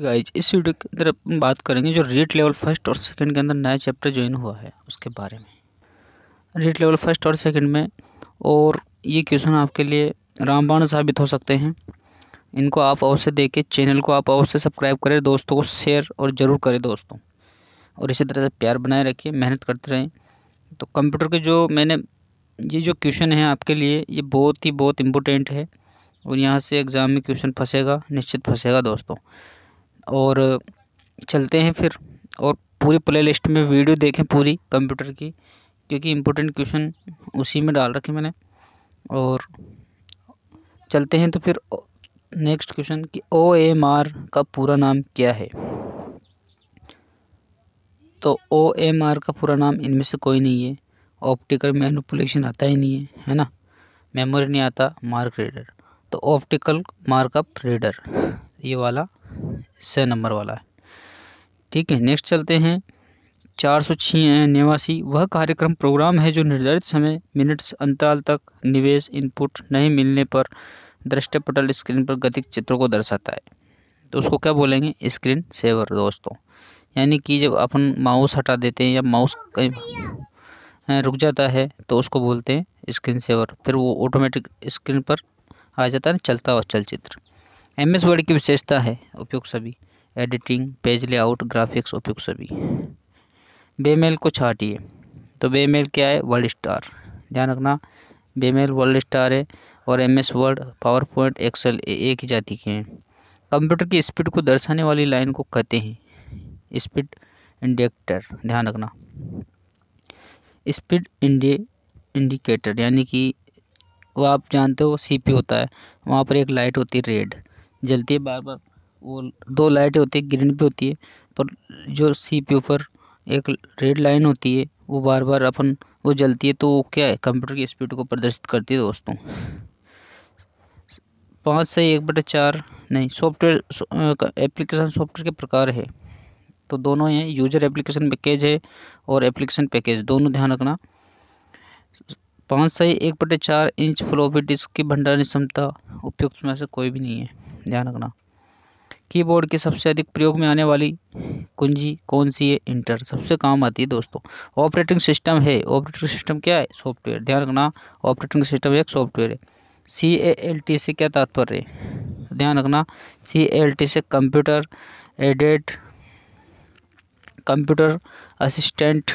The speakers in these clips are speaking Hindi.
गाइज तो इस वीडियो के अंदर अपन बात करेंगे जो रेट लेवल फर्स्ट और सेकंड के अंदर नया चैप्टर ज्वाइन हुआ है उसके बारे में रेट लेवल फर्स्ट और सेकंड में और ये क्वेश्चन आपके लिए रामबाण साबित हो सकते हैं इनको आप अवश्य देखें चैनल को आप अवश्य सब्सक्राइब करें दोस्तों को शेयर और ज़रूर करें दोस्तों और इसी तरह से प्यार बनाए रखें मेहनत करते रहें तो कंप्यूटर के जो मैंने ये जो क्वेश्चन है आपके लिए ये बहुत ही बहुत इम्पोर्टेंट है और यहाँ से एग्ज़ाम में क्वेश्चन फंसेगा निश्चित फंसेगा दोस्तों और चलते हैं फिर और पूरी प्ले लिस्ट में वीडियो देखें पूरी कंप्यूटर की क्योंकि इम्पोर्टेंट क्वेश्चन उसी में डाल रखे मैंने और चलते हैं तो फिर नेक्स्ट क्वेश्चन कि ओ एम आर का पूरा नाम क्या है तो ओ एम आर का पूरा नाम इनमें से कोई नहीं है ऑप्टिकल मैनुपुलेशन आता ही नहीं है है ना मेमोरी नहीं आता मार्क रीडर तो ऑप्टिकल मार्कअप रीडर ये वाला छः नंबर वाला है ठीक है नेक्स्ट चलते हैं चार सौ छवासी वह कार्यक्रम प्रोग्राम है जो निर्धारित समय मिनट्स अंतराल तक निवेश इनपुट नहीं मिलने पर दृष्टि पटल स्क्रीन पर गतिक चित्रों को दर्शाता है तो उसको क्या बोलेंगे स्क्रीन सेवर दोस्तों यानी कि जब अपन माउस हटा देते हैं या माउस कहीं रुक जाता है तो उसको बोलते हैं स्क्रीन सेवर फिर वो ऑटोमेटिक स्क्रीन पर आ जाता है चलता हुआ चलचित्र एम एस वर्ड की विशेषता है उपयोग सभी एडिटिंग पेज लेआउट ग्राफिक्स उपयोग सभी बेमेल को छाटिए तो बेमेल क्या है वर्ल्ड स्टार ध्यान रखना बेमेल वर्ल्ड स्टार है और M S word PowerPoint excel एक ही जाति के हैं कंप्यूटर की स्पीड को दर्शाने वाली लाइन को कहते हैं स्पीड इंडिकेटर ध्यान रखना स्पीड इंडे इंडिकेटर यानी कि वो आप जानते हो सीपी होता है वहाँ पर एक लाइट होती है रेड जलती है बार बार वो दो लाइट होती है ग्रीन पे होती है पर जो सी पे ऊपर एक रेड लाइन होती है वो बार बार अपन वो जलती है तो वो क्या है कंप्यूटर की स्पीड को प्रदर्शित करती है दोस्तों पाँच से एक बटे चार नहीं सॉफ्टवेयर एप्लीकेशन सॉफ्टवेयर के प्रकार है तो दोनों हैं यूजर एप्लीकेशन पैकेज है और एप्लीकेशन पैकेज दोनों ध्यान रखना पाँच से एक बटे चार इंच फ्लोपी डिस्क की भंडारण क्षमता उपयुक्त में से कोई भी नहीं है ध्यान रखना कीबोर्ड के सबसे अधिक प्रयोग में आने वाली कुंजी कौन सी है इंटर सबसे काम आती है दोस्तों ऑपरेटिंग सिस्टम है ऑपरेटिंग सिस्टम क्या है सॉफ्टवेयर ध्यान रखना ऑपरेटिंग सिस्टम एक सॉफ्टवेयर है सी ए एल टी से क्या तात्पर्य है ध्यान रखना सी ए एल टी से computer aided computer assistant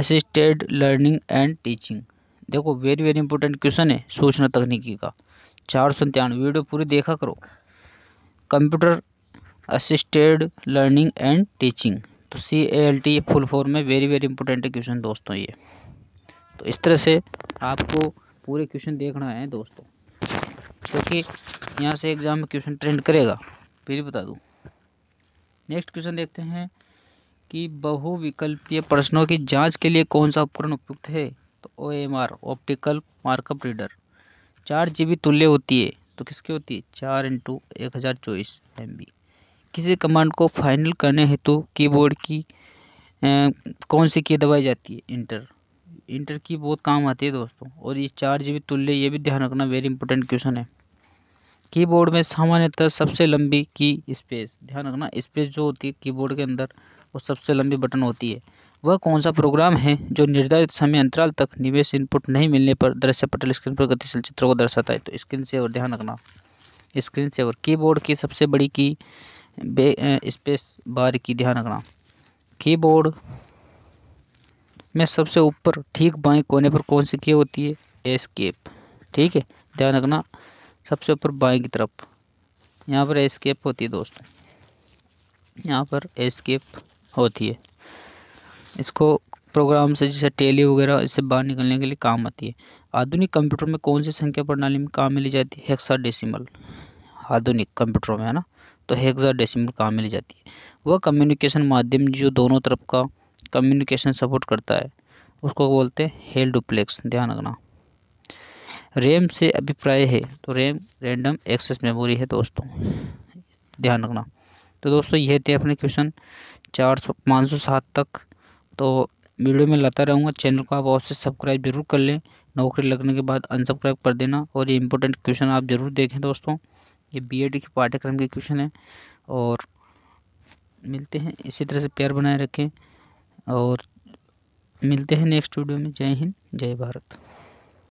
assisted learning and teaching देखो वेरी वेरी इंपॉर्टेंट क्वेश्चन है सूचना तकनीकी का चार सौ अंत्यानवे वीडियो पूरी देखा करो computer assisted learning and teaching तो C A L T full form में वेरी वेरी इंपॉर्टेंट है क्वेश्चन दोस्तों ये तो इस तरह से आपको पूरे क्वेश्चन देखना है दोस्तों क्योंकि तो यहाँ से एग्ज़ाम में क्वेश्चन ट्रेंड करेगा फिर बता दूँ नेक्स्ट क्वेश्चन देखते हैं कि बहुविकल्पीय प्रश्नों की जांच के लिए कौन सा उपकरण उपयुक्त है तो O M R optical markup reader चार जी बी तुल्य होती है तो किसकी होती है चार इंटू एक हज़ार चौबीस एम बी किसी कमांड को फाइनल करने हेतु कीबोर्ड की ए, कौन सी की दबाई जाती है इंटर इंटर की बहुत काम आती है दोस्तों और ये चार जी बी तुल्य ये भी ध्यान रखना वेरी इंपॉर्टेंट क्वेश्चन है कीबोर्ड में सामान्यतः सबसे लंबी की स्पेस ध्यान रखना स्पेस जो होती है कीबोर्ड के अंदर वो सबसे लंबी बटन होती है वह कौन सा प्रोग्राम है जो निर्धारित समय अंतराल तक निवेश इनपुट नहीं मिलने पर दृश्य पटल स्क्रीन पर गतिशील चित्रों को दर्शाता है तो स्क्रीन सेवर ध्यान रखना स्क्रीन सेवर कीबोर्ड की सबसे बड़ी की बे स्पेस बार की ध्यान रखना कीबोर्ड में सबसे ऊपर ठीक बाएं कोने पर कौन सी की होती है एस्केप ठीक है ध्यान रखना सबसे ऊपर बाएं की तरफ यहाँ पर एस्केप होती है दोस्तों यहाँ पर एस्केप होती है इसको प्रोग्राम से जैसे टेली वगैरह इससे बाहर निकलने के लिए काम आती है आधुनिक कंप्यूटर में कौन सी संख्या प्रणाली में काम मिली जाती है हेक्सा डेसिमल आधुनिक कंप्यूटरों में है ना तो हेक्सा डेसिमल काम मिली जाती है वह कम्युनिकेशन माध्यम जो दोनों तरफ का कम्युनिकेशन सपोर्ट करता है उसको बोलते हैं हेल डुप्लेक्स ध्यान रखना रैम से अभिप्राय है तो रैम रैंडम एक्सेस मेमोरी है दोस्तों ध्यान रखना तो दोस्तों यह थे अपने क्वेश्चन चार सौ पाँच सौ सात तक तो वीडियो में लाता रहूँगा चैनल को आप अवश्य सब्सक्राइब जरूर कर लें नौकरी लगने के बाद अनसब्सक्राइब कर देना और ये इंपॉर्टेंट क्वेश्चन आप ज़रूर देखें दोस्तों ये एड के पाठ्यक्रम के क्वेश्चन हैं और मिलते हैं इसी तरह से प्यार बनाए रखें और मिलते हैं नेक्स्ट वीडियो में जय हिंद जय भारत